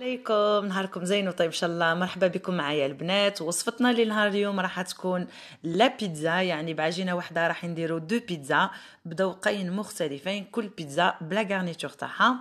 عليكم نهاركم زين وطيب ان شاء الله مرحبا بكم معايا البنات وصفتنا لنهار اليوم راح تكون لا بيتزا يعني بعجينه واحده راح نديرو دو بيتزا بذوقين مختلفين كل بيتزا بلا غارنيتور تاعها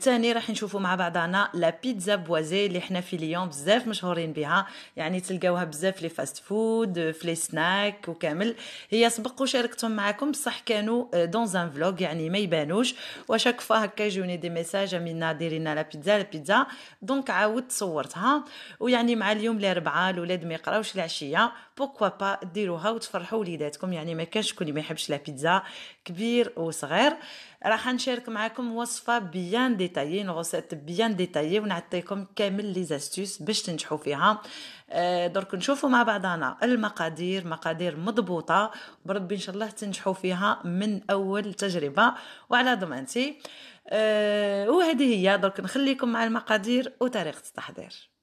ثاني آه، راح نشوفوا مع بعضنا لا بيتزا بوازي اللي حنا في ليون بزاف مشهورين بها يعني تلقاوها بزاف لي فاست فود في لي سناك وكامل هي سبق وشاركتهم معكم بصح كانوا دون زان فلوغ يعني ما يبانوش وشاك فوا هكا يجوني دي ميساج امينا دايرين لا بيتزا لا بيتزا دونك عاودت صورتها ويعني مع اليوم الاربعاء الاولاد ما يقراوش العشيه بوكوا با ديروها وتفرحوا وليداتكم يعني ما كانش شكون ما يحبش لا بيتزا كبير وصغير راح نشارك معكم وصفه بيان ديتايي نغوسيت بيان ديتايي ونعطيكم كامل لي زاستيس باش تنجحوا فيها آه، درك نشوفوا مع بعضنا المقادير مقادير مضبوطه بربي ان شاء الله تنجحوا فيها من اول تجربه وعلى ضمانتي آه، وهذه هي درك نخليكم مع المقادير وطريقه التحضير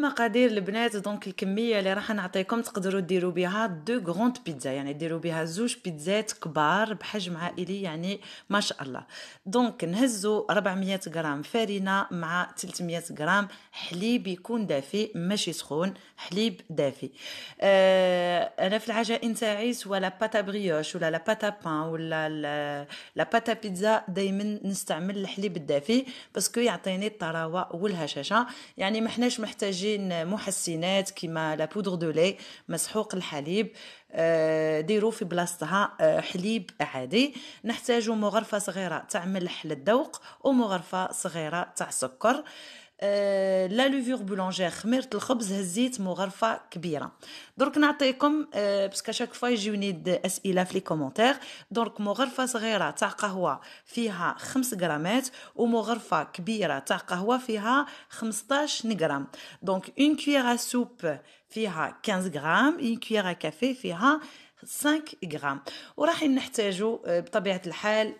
المقادير مقادير البنات دونك الكميه اللي راح نعطيكم تقدروا ديروا بها دو غروند بيتزا يعني ديروا بها زوج بيتزات كبار بحجم عائلي يعني ما شاء الله دونك نهزوا 400 غرام فارينه مع 300 غرام حليب يكون دافئ ماشي سخون حليب دافئ آه انا في العجائن تاعي سوا لا باتا بريوش ولا لا باتا بان ولا لا باتا بيتزا دائما نستعمل الحليب الدافئ باسكو يعطيني الطراوه والهشاشه يعني ما حناش محتاجين كاين محسنات كيما لا بودر دو لي مسحوق الحليب آه، ديروا في بلاصتها آه، حليب عادي نحتاج مغرفه صغيره تاع ملح الذوق ومغرفه صغيره تاع سكر آه، لا لوفور بولونجير خميرة الخبز هزيت مغرفة كبيرة درك نعطيكم آه، بس باسكو شاك فوا يجوني اسئلة في لي كومونتير درك مغرفة صغيرة تاع قهوة فيها 5 غرامات ومغرفة كبيرة تاع قهوة فيها 15 غرام دونك اون كويرة سوب فيها 15 غرام اون كويرة كافي فيها 5 غرام وراح نحتاجو آه، بطبيعه الحال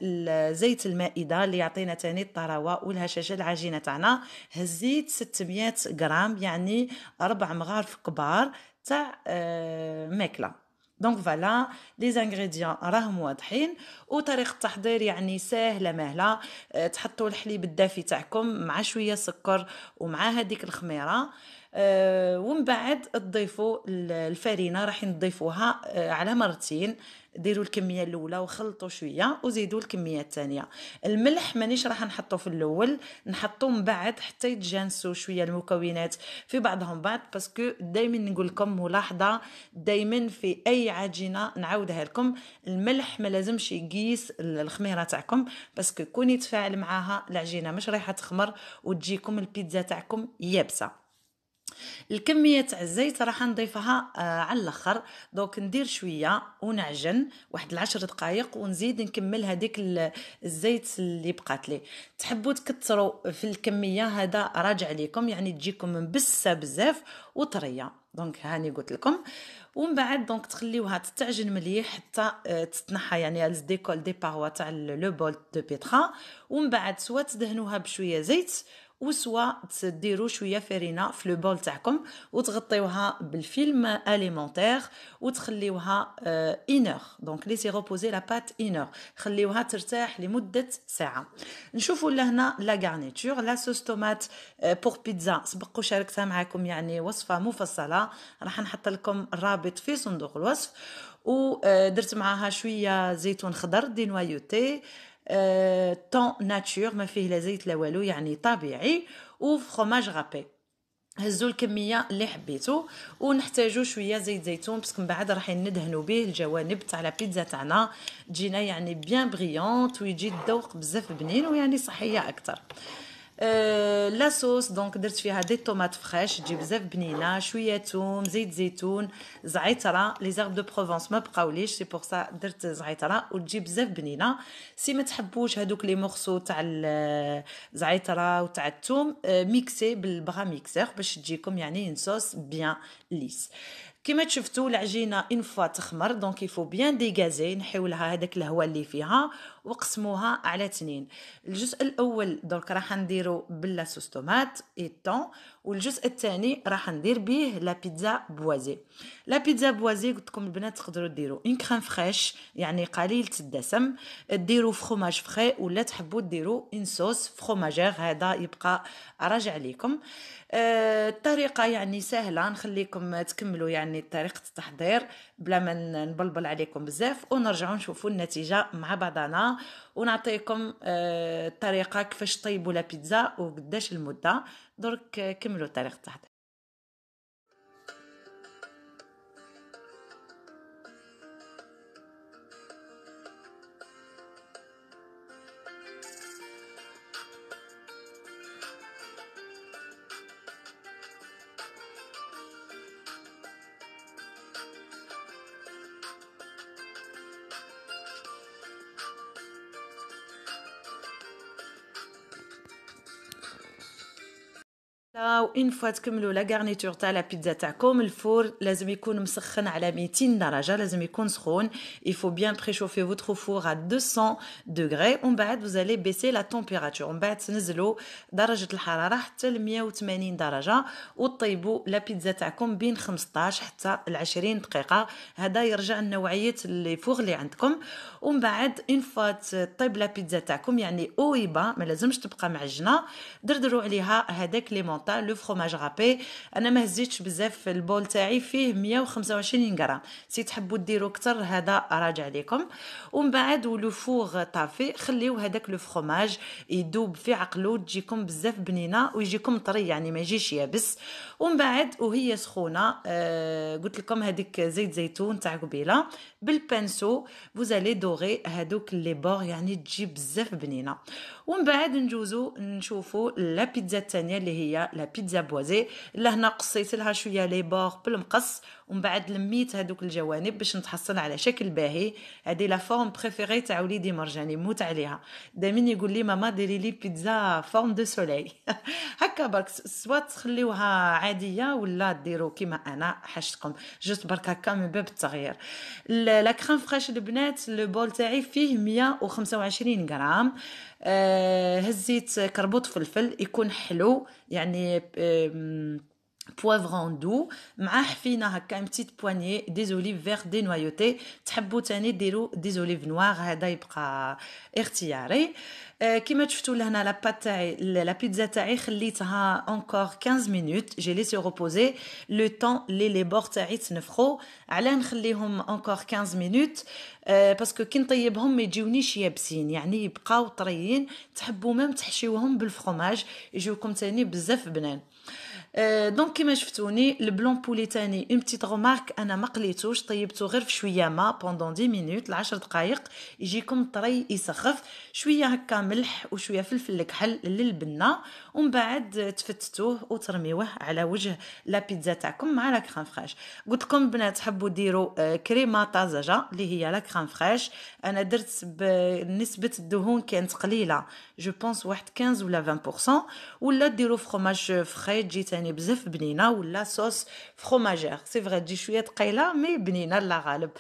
زيت المائده اللي يعطينا تاني الطراوه والهشاشه العجينه تاعنا هزيت 600 غرام يعني ربع مغارف كبار تاع آه، ماكله دونك فوالا لي زانغريديون راهم واضحين وطريقه التحضير يعني ساهله مهله آه، تحطوا الحليب الدافي تاعكم مع شويه سكر ومع هذيك الخميره آه، ومن بعد تضيفوا الفرينه راح نضيفوها آه، على مرتين ديروا الكميه الاولى وخلطوا شويه وزيدوا الكميه الثانيه الملح مانيش راح نحطو في الاول نحطو من بعد حتى يتجانسوا شويه المكونات في بعضهم بعض باسكو دائما نقول لكم ملاحظه دائما في اي عجينه نعاودها لكم الملح ما لازمش يقيس الخميره تاعكم باسكو كون يتفاعل معاها العجينه مش رايحه تخمر وتجيكم البيتزا تاعكم يابسه الكميه تاع الزيت راح نضيفها آه على الاخر دونك ندير شويه ونعجن واحد العشر دقائق ونزيد نكمل هذيك الزيت اللي بقات لي تحبوا تكثروا في الكميه هذا راجع ليكم يعني تجيكم مبسه بزاف وطريه دونك هاني قلت لكم ومن بعد دونك تخليوها تتعجن مليح حتى آه، تتنحى يعني ديكول دي باروا تاع لو بول دو بيترا ومن بعد سوا تدهنوها بشويه زيت وسوا تديروا شويه فرينه في لو بول تاعكم وتغطيوها بالفيلم اليمونتير وتخليوها اينور دونك ليسي روبوزي لا بات اينور خليوها ترتاح لمده ساعه نشوفوا لهنا لا غارنيتور لا صوص طومات بور بيتزا سبق وشاركتها معكم يعني وصفه مفصله راح نحط لكم الرابط في صندوق الوصف ودرت آه، معاها شويه زيتون خضر دي نوايوتي طون euh, ناتور ما فيه لا زيت لا والو يعني طبيعي وفخوماج غابي هزوا الكميه اللي حبيتو ونحتاجو شويه زيت زيتون باسكو من بعد راح ندهنوا به الجوانب تاع البيتزا تاعنا تجينا يعني بيان بريونت ويجي الذوق بزاف بنين ويعني صحيه اكثر لا صوص دونك درت فيها دي طوماط فريش تجي بزاف بنينه شويه توم زيت زيتون زعتره لي زرب دو بروفونس ما بقاوليش سي بور سا درت زعتره وتجي بزاف بنينه سي ما تحبوش هذوك لي مورسو تاع الزعتره آه، وتاع الثوم ميكسي آه، بالبرا ميكسير باش تجيكم يعني ان صوص بيان ليس كما شفتوا العجينه ان فوا تخمر دونك يفو بيان ديغازي نحيولها هذاك الهواء اللي فيها وقسموها على تنين الجزء الاول دونك راح نديرو بلا صوص اي طون والجزء الثاني راح ندير به لا بيتزا بوازي لا بيتزا بوازي قلت لكم البنات تقدروا ديروا اون كريم فريش يعني قليل الدسم ديروا فخوماج فخي ولا تحبوا ديروا اون صوص فخوماجير هذا يبقى راجع ليكم أه الطريقه يعني سهله نخليكم تكملوا يعني طريقه التحضير بلا ما نبلبل عليكم بزاف ونرجعوا نشوفوا النتيجه مع بعضنا ونعطيكم الطريقه آه، كيفاش طيبوا لا بيتزا وقداش المده درك آه، كملوا الطريقه تاعها وان فوا تكملوا لا غارنيتور تاع لا بيتزا تاعكم الفور لازم يكون مسخن على 200 درجه لازم يكون سخون il faut bien préchauffer votre four à 200 degrés ومن بعد vous allez baisser la température ومن بعد تنزلوا درجه الحراره حتى ل 180 درجه وطيبوا لا بيتزا تاعكم بين 15 حتى ل 20 دقيقه هذا يرجع لنوعيه لي فور اللي عندكم ومن بعد ان فوا طيب لا بيتزا تاعكم يعني اويبا ما لازمش تبقى معجنه دردروا عليها هذاك ليمون لو فروماج رابي انا ما هزيتش بزاف البول تاعي فيه 125 غرام سي تحبوا ديروا اكثر هذا راجع لكم ومن بعد ولو فوغ طافي خليو هذاك لو فروماج يدوب في عقلو تجيكم بزاف بنينه ويجيكم طري يعني ما يجيش يابس ومن بعد وهي سخونه آه قلت لكم هذيك زيت زيتون تاع قبيله بالبانسو فوزالي دوغي هذوك لي بور يعني تجي بزاف بنينه ومن بعد نجوزو نشوفو لا بيتزا الثانيه اللي هي لا بيتزا بوازي لهنا قصيت لها شويه لي بور بالمقص ومن بعد لميت هذوك الجوانب باش نتحصل على شكل باهي هذه لا فورم بريفيري تاع وليدي مرجاني موت عليها دائما يقول لي ماما ديري لي بيتزا فورم دو سولي هكا برك سوا تخليوها عاديه ولا ديروا كيما انا حشتكم جوست برك هكا من باب التغيير لا كريم فريش البنات البول تاعي فيه 125 غرام آه، هزيت كربوط فلفل يكون حلو يعني آه en doux معفينا هكا une petite poignée des olives vertes dénoyautées تحبوا تاني ديروا des olives noires هذا يبقى اختياري كما شفتوا لهنا تاعي encore 15 minutes j'ai laissé reposer le temps لي بور تاعي تنفخوا نخليهم encore 15 minutes باسكو كي نطيبهم ما يجيونيش يابسين يعني يبقاو طريين تحبوا ميم تحشيوهم بالفرماج يجيوكم تاني بزاف آه، دونك كيما شفتوني البلون بولي تاني اون بتيت غومارك انا ما قليتوش طيبته غير في شويه ما بوندون دي مينوت ل 10 دقائق يجيكم طري يسخف شويه هكا ملح وشويه فلفل الكحل للبنه ومن بعد تفتتوه وترميوه على وجه لا بيتزا تاعكم مع لا كريم فريش قلت لكم بنات حبوا ديروا آه، كريمه طازجه اللي هي لا كريم فريش انا درت بنسبه الدهون كانت قليله جو بونس واحد 15 ولا 20% ولا ديروا فرماج فخي تجي يعني بزاف بنينه ولا صوص فروماجير سي فري تجي شويه ثقيله مي بنينه لا غالب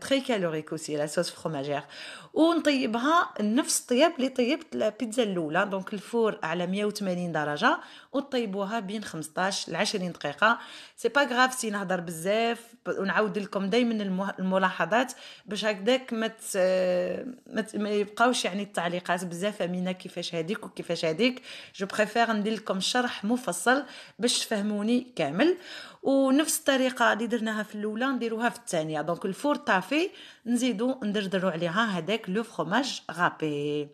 تري كالوريك اوسي لا صوص فروماجير ونطيبها نفس الطياب اللي طيبت البيتزا الاولى دونك الفور على 180 درجه وطيبوها بين 15 ل 20 دقيقه سي با غراف سي نهضر بزاف ونعاود لكم دائما الملاحظات باش هكذاك ما ما يبقاوش يعني التعليقات بزاف امينه كيفاش هذيك وكيفاش هذيك جو بريفير ندير لكم شرح مفصل باش تفهموني كامل ونفس الطريقه اللي درناها في الاولى نديروها في الثانيه دونك الفور طافي نزيدو ندردرو عليها هذاك لو فروماج غابي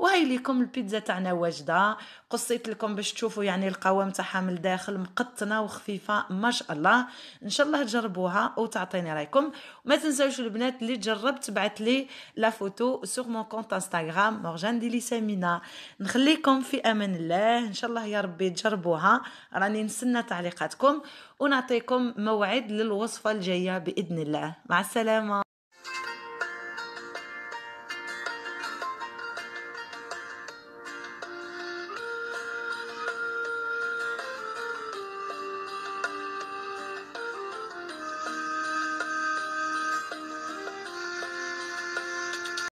وهاي لكم البيتزا تاعنا واجده قصيت لكم باش تشوفوا يعني القوام تاعها من الداخل مقطنه وخفيفه ما شاء الله ان شاء الله تجربوها وتعطيني رايكم وما تنساوش البنات اللي جربت تبعت لي لا فوتو سوغ مون كونت انستغرام مورجان دي سامينا نخليكم في امان الله ان شاء الله يا ربي تجربوها راني نستنى تعليقاتكم ونعطيكم موعد للوصفه الجايه باذن الله مع السلامه